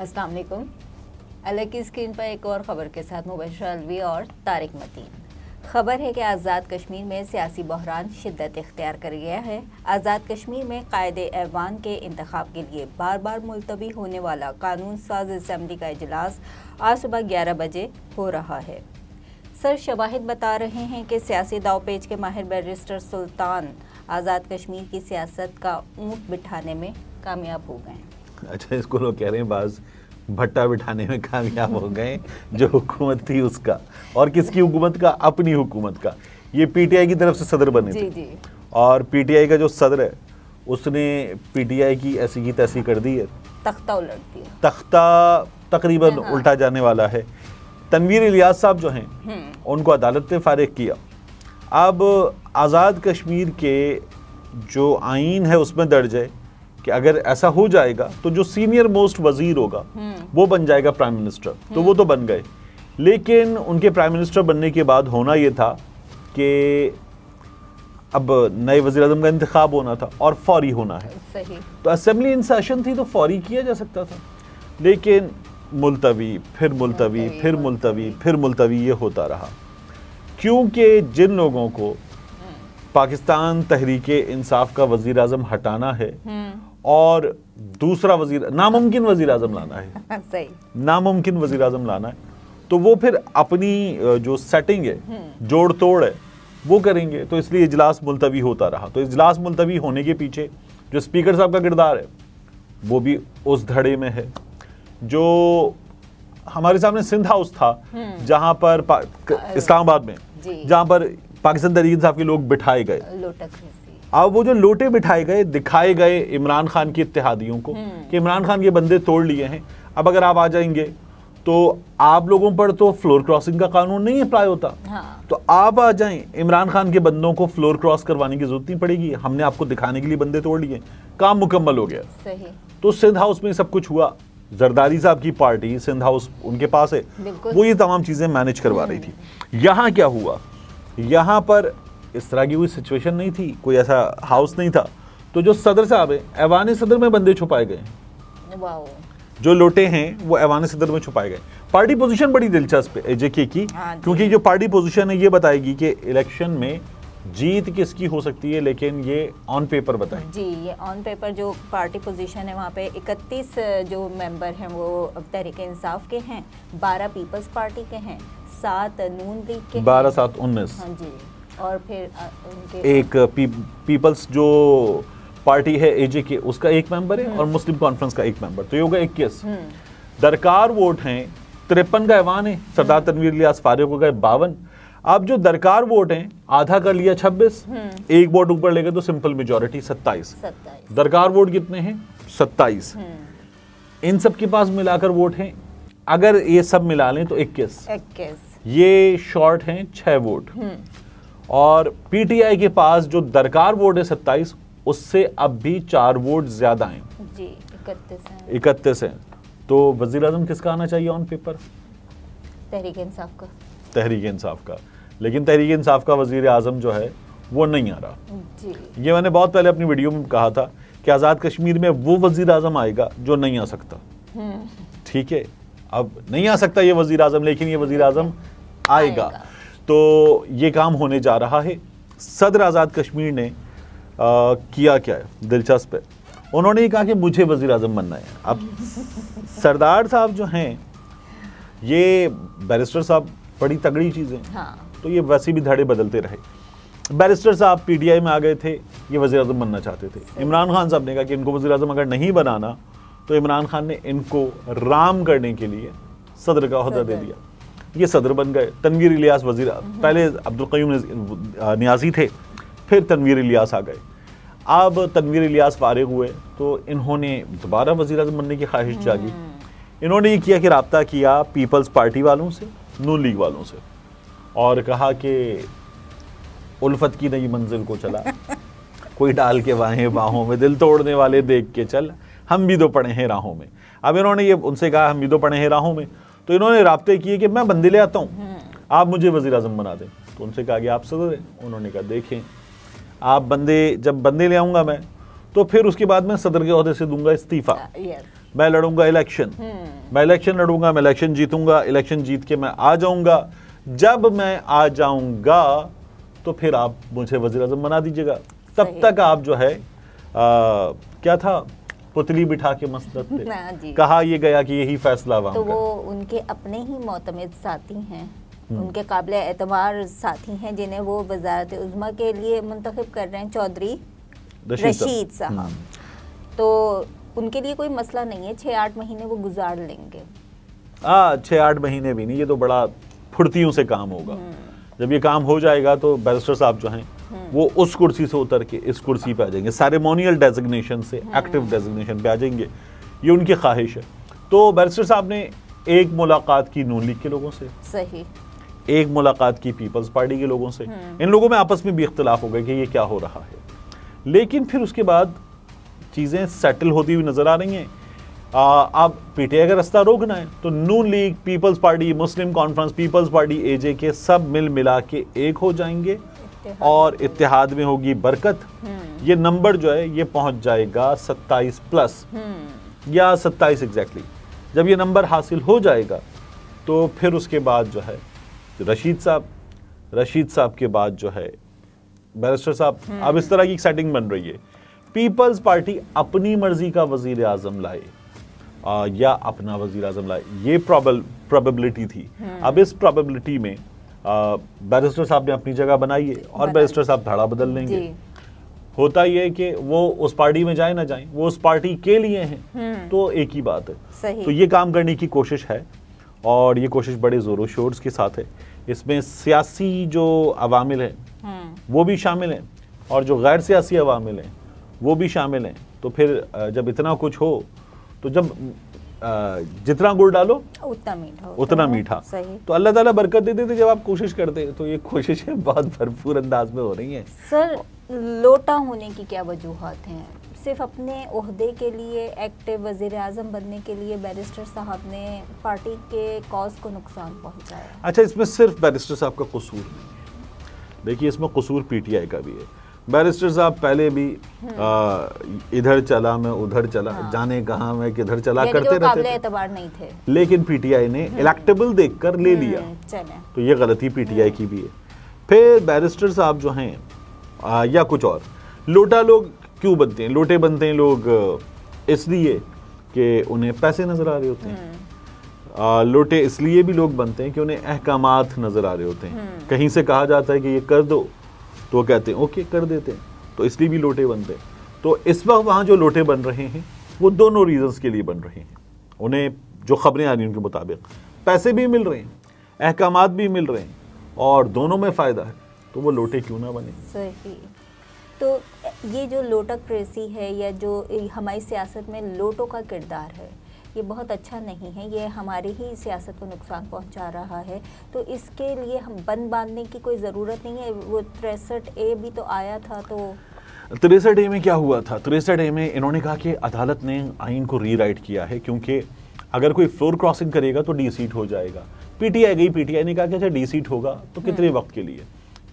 अस्सलाम वालेकुम अलग की स्क्रीन पर एक और ख़बर के साथ मुबशर अलवी और तारिक मतीन खबर है कि आज़ाद कश्मीर में सियासी बहरान शिद्दत इख्तियार कर गया है आज़ाद कश्मीर में कायद ऐवान के इंतखब के लिए बार बार मुलतवी होने वाला कानून साज असम्बली का अजलास आज सुबह ग्यारह बजे हो रहा है सर शवाहिद बता रहे हैं कि सियासी पेज के माहिर बैरिस्टर सुल्तान आज़ाद कश्मीर की सियासत का ऊँट बिठाने में कामयाब हो गए हैं अच्छा इसको लोग कह रहे हैं बाज भट्टा बिठाने में कामयाब हो गए जो हुकूमत थी उसका और किसकी हुकूमत का अपनी हुकूमत का ये पीटीआई की तरफ से सदर बने थे और पीटीआई का जो सदर है उसने पीटीआई की ऐसी की तैसी कर दी है तख्ता उलट दिया तख्ता तकरीबन हाँ। उल्टा जाने वाला है तनवीर इलियास साहब जो हैं हम्म। उनको अदालत ने फारिग किया अब आज़ाद कश्मीर के जो आइन है उसमें दर्ज है कि अगर ऐसा हो जाएगा तो जो सीनियर मोस्ट वजीर होगा हम्म। वो बन जाएगा प्राइम मिनिस्टर तो वो तो बन गए लेकिन उनके प्राइम मिनिस्टर बनने के बाद होना ये था कि अब नए वजी अजम का इंतखब होना था और फौरी होना है सही। तो असम्बली इन सेशन थी तो फौरी किया जा सकता था लेकिन मुलतवी फिर मुलतवी फिर मुलतवी फिर मुलतवी ये होता रहा क्योंकि जिन लोगों को हम्म। पाकिस्तान तहरीक इंसाफ का वजीर अजम हटाना है हम्म। और दूसरा वजीर नामुमकिन वजी अजम लाना है सही नामुमकिन वजीर अजम लाना है तो वो फिर अपनी जो सेटिंग है हम्म। जोड़ तोड़ है वो करेंगे तो इसलिए इजलास मुलतवी होता रहा तो इजलास मुलतवी होने के पीछे जो स्पीकर साहब का किरदार है वो भी उस धड़े में है जो हमारे सामने सिंध हाउस था हम्म। जहां पर इस्लामाबाद में जहां पर पाकिस्तान तरीके साहब के लोग बिठाए गए अब वो जो लोटे बिठाए गए दिखाए गए इमरान खान की इतिहादियों को हम्म। कि इमरान खान के बंदे तोड़ लिए हैं अब अगर आप आ जाएंगे तो आप लोगों पर तो फ्लोर क्रॉसिंग का कानून नहीं अप्लाई होता हाँ। तो आप आ जाएं इमरान खान के बंदों को फ्लोर क्रॉस करवाने की जरूरत नहीं पड़ेगी हमने आपको दिखाने के लिए बंदे तोड़ लिए काम मुकम्मल हो गया सही। तो सिंध हाउस में सब कुछ हुआ जरदारी साहब की पार्टी सिंध हाउस उनके पास है वो ये तमाम चीज़ें मैनेज करवा रही थी हम्म। यहाँ क्या हुआ यहाँ पर इस तरह की कोई सिचुएशन नहीं थी कोई ऐसा हाउस नहीं था तो जो सदर साहब है ऐवान सदर में बंदे छुपाए गए जो लोटे हैं वो ऐवान सदर में छुपाए गए पार्टी पोजीशन बड़ी दिलचस्प है जेके की हाँ क्योंकि जो पार्टी पोजीशन है ये बताएगी कि इलेक्शन में जीत किसकी हो सकती है लेकिन ये ऑन पेपर बताएं जी ये ऑन पेपर जो पार्टी पोजीशन है वहाँ पे 31 जो मेंबर हैं वो तहरीक इंसाफ के हैं 12 पीपल्स पार्टी के हैं सात नून लीग के बारह सात उन्नीस हाँ जी और फिर उनके एक पीपल्स जो पार्टी है एजे के उसका एक मेंबर है और हम्म। मुस्लिम कॉन्फ्रेंस का एक मेंबर तो ये होगा इक्कीस हम्म। दरकार वोट हैं तिरपन का ऐवान है सरदार हम्म। तनवीर लियास फारूक हो गए बावन अब जो दरकार वोट हैं आधा कर लिया छब्बीस एक वोट ऊपर ले गए तो सिंपल मेजोरिटी सत्ताईस दरकार वोट कितने हैं सत्ताईस इन सब के पास मिलाकर वोट हैं अगर ये सब मिला लें तो इक्कीस इक्कीस ये शॉर्ट हैं छह वोट और पीटीआई के पास जो दरकार वोट है सत्ताईस उससे अब भी चार वोट ज्यादा हैं जी इकतीस हैं तो वजीर अजम किसका आना चाहिए ऑन पेपर तहरीक इंसाफ का तहरीक इंसाफ का लेकिन तहरीक इंसाफ का वजीर आजम जो है वो नहीं आ रहा जी। ये मैंने बहुत पहले अपनी वीडियो में कहा था कि आज़ाद कश्मीर में वो वजीर आजम आएगा जो नहीं आ सकता हम्म। ठीक है अब नहीं आ सकता ये वजीर आजम लेकिन ये वजीर आजम आएगा, आएगा। तो ये काम होने जा रहा है सदर आज़ाद कश्मीर ने आ, किया क्या है दिलचस्प है उन्होंने ये कहा कि मुझे वज़ी अजम बनना है अब सरदार साहब जो हैं ये बैरिस्टर साहब बड़ी तगड़ी चीज़ है हाँ। तो ये वैसे भी धड़े बदलते रहे बैरिस्टर साहब पीटीआई में आ गए थे ये वजी अजम बनना चाहते थे इमरान खान साहब ने कहा कि इनको वजी अजम अगर नहीं बनाना तो इमरान खान ने इनको राम करने के लिए सदर का अहदा दे दिया ये सदर बन गए तनवीर इलियास वजीर पहले अब्दुल कयूम न्याजी थे फिर तनवीर इलियास आ गए अब तनवीर इलियास फारे हुए तो इन्होंने दोबारा वजी अजम बनने की ख्वाहिश जागी हम्म। इन्होंने ये किया कि रबता किया पीपल्स पार्टी वालों से नू लीग वालों से और कहा कि उल्फत की नई मंजिल को चला कोई डाल के वाहें बाहों में दिल तोड़ने वाले देख के चल हम भी दो तो पढ़े हैं राहों में अब इन्होंने ये उनसे कहा हम भी दो तो पढ़े हैं राहों में तो इन्होंने रबते किए कि मैं बंदी ले आता हूँ हम्म। आप मुझे वजी अजम बना दें तो उनसे कहा कि आप सदर हैं उन्होंने कहा देखें आप बंदे जब बंदे ले आऊँगा मैं तो फिर उसके बाद मैं सदर के अहदे से दूंगा इस्तीफ़ा uh, मैं लड़ूंगा इलेक्शन हम्म। मैं इलेक्शन लड़ूंगा मैं इलेक्शन जीतूंगा इलेक्शन जीत के मैं आ जाऊंगा जब मैं आ जाऊंगा तो फिर आप मुझे वजी अजम बना दीजिएगा तब तक आप जो है आ, uh, क्या था पुतली बिठा के मसलत कहा ये गया कि यही फैसला वहां तो वो उनके अपने ही मोतमद साथी हैं हम्म। उनके काबिल एतबार साथी हैं जिन्हें वो वजारत उजमा के लिए मुंतखब कर रहे हैं चौधरी रशीद साहब हम्म। तो उनके लिए कोई मसला नहीं है छः आठ महीने वो गुजार लेंगे हाँ छः आठ महीने भी नहीं ये तो बड़ा फुर्तियों से काम होगा हम्म। जब ये काम हो जाएगा तो बैरिस्टर साहब जो हैं वो उस कुर्सी से उतर के इस कुर्सी पे आ जाएंगे सेरेमोनियल डेजिग्नेशन से एक्टिव हाँ। डेजिग्नेशन पे आ जाएंगे ये उनकी ख्वाहिश है तो बैरिस्टर साहब ने एक मुलाकात की नून लीग के लोगों से सही एक मुलाकात की पीपल्स पार्टी के लोगों से हाँ। इन लोगों में आपस में भी इख्तलाफ हो गया कि ये क्या हो रहा है लेकिन फिर उसके बाद चीज़ें सेटल होती हुई नज़र आ रही हैं आप पीटीआई का रास्ता रोकना है तो Noon League Peoples Party Muslim Conference Peoples Party AJ के सब मिल मिला के एक हो जाएंगे और इतिहाद में होगी बरकत हम्म। ये नंबर जो है ये पहुंच जाएगा 27 प्लस हम्म। या 27 एग्जैक्टली जब ये नंबर हासिल हो जाएगा तो फिर उसके बाद जो है रशीद साहब रशीद साहब के बाद जो है बैरिस्टर साहब हम्म। अब इस तरह की सेटिंग बन रही है पीपल्स पार्टी अपनी मर्जी का वजीर आजम लाए आ, या अपना वजीर आजम लाए ये प्रॉब प्रॉबेबिलिटी थी अब इस प्रॉबेबिलिटी में बैरिस्टर साहब ने अपनी जगह बनाई है और बैरिस्टर साहब धड़ा बदल लेंगे होता यह है कि वो उस पार्टी में जाए ना जाए वो उस पार्टी के लिए हैं हम्म। तो एक ही बात है तो ये काम करने की कोशिश है और ये कोशिश बड़े ज़ोरों शोर के साथ है इसमें सियासी जो अवामिल हैं हम्म। वो भी शामिल हैं और जो गैर सियासी अवामिल हैं वो भी शामिल हैं तो फिर जब इतना कुछ हो तो जब जितना गुड़ डालो उतना मीठा उतना मीठा सही तो अल्लाह ताला बरकत देते थे जब आप कोशिश करते तो ये कोशिशें बहुत भरपूर अंदाज में हो रही हैं सर लोटा होने की क्या वजूहत हैं सिर्फ अपने अहदे के लिए एक्टिव वजीर आजम बनने के लिए बैरिस्टर साहब ने पार्टी के कॉज को नुकसान पहुंचाया अच्छा इसमें सिर्फ बैरिस्टर साहब का कसूर नहीं है देखिए इसमें कसूर पीटीआई का भी है बैरिस्टर साहब पहले भी हम्म। आ, इधर चला मैं उधर चला हाँ। जाने कहा मैं किधर चला करते रहते थे। नहीं थे लेकिन पीटीआई ने इलेक्टेबल हम्म। देखकर ले हम्म, लिया तो ये गलती पीटीआई की भी है फिर बैरिस्टर साहब जो हैं आ, या कुछ और लोटा लोग क्यों बनते हैं लोटे बनते हैं लोग इसलिए कि उन्हें पैसे नज़र आ रहे होते हैं आ, लोटे इसलिए भी लोग बनते हैं कि उन्हें अहकाम नज़र आ रहे होते हैं कहीं से कहा जाता है कि ये कर दो तो वो कहते हैं ओके कर देते हैं तो इसलिए भी लोटे बनते हैं तो इस वक्त वहाँ जो लोटे बन रहे हैं वो दोनों रीजंस के लिए बन रहे हैं उन्हें जो खबरें आ रही उनके मुताबिक पैसे भी मिल रहे हैं अहकाम भी मिल रहे हैं और दोनों में फ़ायदा है तो वो लोटे क्यों ना बने सही तो ये जो लोटक प्रेसी है या जो हमारी सियासत में लोटों का किरदार है ये बहुत अच्छा नहीं है ये हमारे ही सियासत को नुकसान पहुंचा रहा है तो इसके लिए हम बंद बांधने की कोई ज़रूरत नहीं है वो तिरसठ ए भी तो आया था तो तिरसठ ए में क्या हुआ था तिरसठ ए में इन्होंने कहा कि अदालत ने आइन को रीराइट किया है क्योंकि अगर कोई फ्लोर क्रॉसिंग करेगा तो डी सीट हो जाएगा पीटीआई गई पीटीआई ने कहा कि अच्छा डी सीट होगा तो कितने हम्म। वक्त के लिए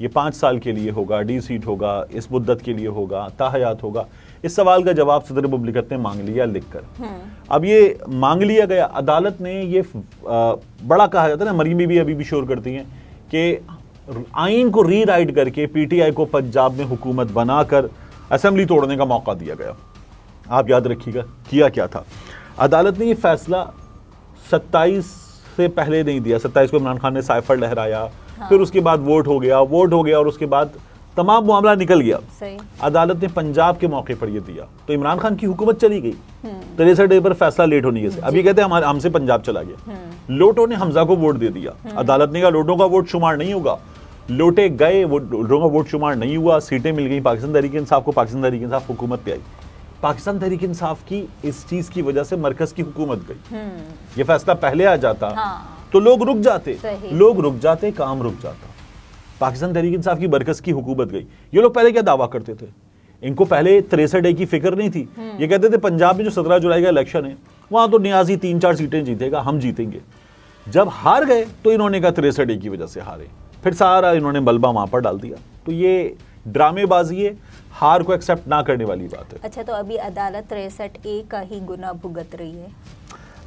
ये पाँच साल के लिए होगा डी सीट होगा इस मुद्दत के लिए होगा ताहयात होगा इस सवाल का जवाब सदर मुबलिकत ने मांग लिया लिखकर हम्म। अब ये मांग लिया गया अदालत ने ये बड़ा कहा जाता है ना मरीमी भी अभी भी शोर करती हैं कि आइन को री राइट करके पीटीआई को पंजाब में हुकूमत बनाकर असम्बली तोड़ने का मौका दिया गया आप याद रखिएगा किया क्या था अदालत ने ये फैसला सत्ताईस से पहले नहीं दिया सत्ताईस को इमरान खान ने साइफर लहराया हाँ। फिर उसके बाद वोट हो गया वोट हो गया और उसके बाद तमाम मामला निकल गया अदालत ने पंजाब के मौके पर यह दिया तो इमरान खान की हुकूमत चली गई हम्म। तेरेसा डे पर फैसला लेट होने के से अभी कहते हैं हमसे पंजाब चला गया हम्म। लोटो ने हमजा को वोट दे दिया हम्म। अदालत ने कहा लोटों का वोट शुमार नहीं होगा लोटे गए लोटों का वोट शुमार नहीं हुआ सीटें मिल गई पाकिस्तान तहरीक इंसाफ को पाकिस्तान तहरीक इंसाफ हुकूमत पे आई पाकिस्तान तहरीक इंसाफ की इस चीज की वजह से मरकज की हुकूमत गई ये फैसला पहले आ जाता हाँ। तो लोग रुक जाते लोग रुक जाते काम रुक जाता पाकिस्तान तहरीक इंसाफ की बरकस की हुकूमत गई ये लोग पहले क्या दावा करते थे इनको पहले तिरसठ डे की फिक्र नहीं थी हम्म। ये कहते थे पंजाब में जो सत्रह जुलाई का इलेक्शन है वहाँ तो न्याजी तीन चार सीटें जीतेगा हम जीतेंगे जब हार गए तो इन्होंने कहा तिरसठ डे की वजह से हारे फिर सारा इन्होंने मलबा वहाँ पर डाल दिया तो ये ड्रामेबाजी है हार को एक्सेप्ट ना करने वाली बात है अच्छा तो अभी अदालत तिरसठ ए का ही गुना भुगत रही है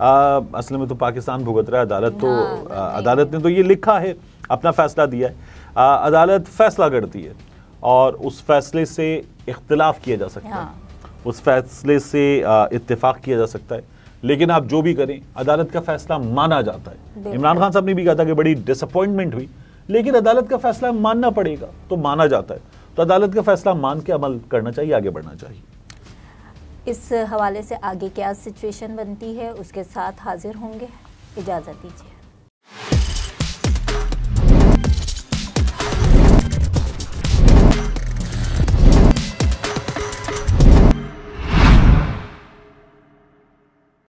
असल में तो पाकिस्तान भुगत रहा है अदालत तो हाँ, अदालत ने तो ये लिखा है अपना फैसला दिया है अदालत फैसला करती है और उस फैसले से इख्तलाफ किया जा सकता है हाँ। उस फैसले से इतफाक़ किया जा सकता है लेकिन आप जो भी करें अदालत का फैसला माना जाता है इमरान खान साहब ने भी कहा था कि बड़ी डिसअपॉइंटमेंट हुई लेकिन अदालत का फैसला मानना पड़ेगा तो माना जाता है तो अदालत का फैसला मान के अमल करना चाहिए आगे बढ़ना चाहिए इस हवाले से आगे क्या सिचुएशन बनती है उसके साथ हाजिर होंगे इजाज़त दीजिए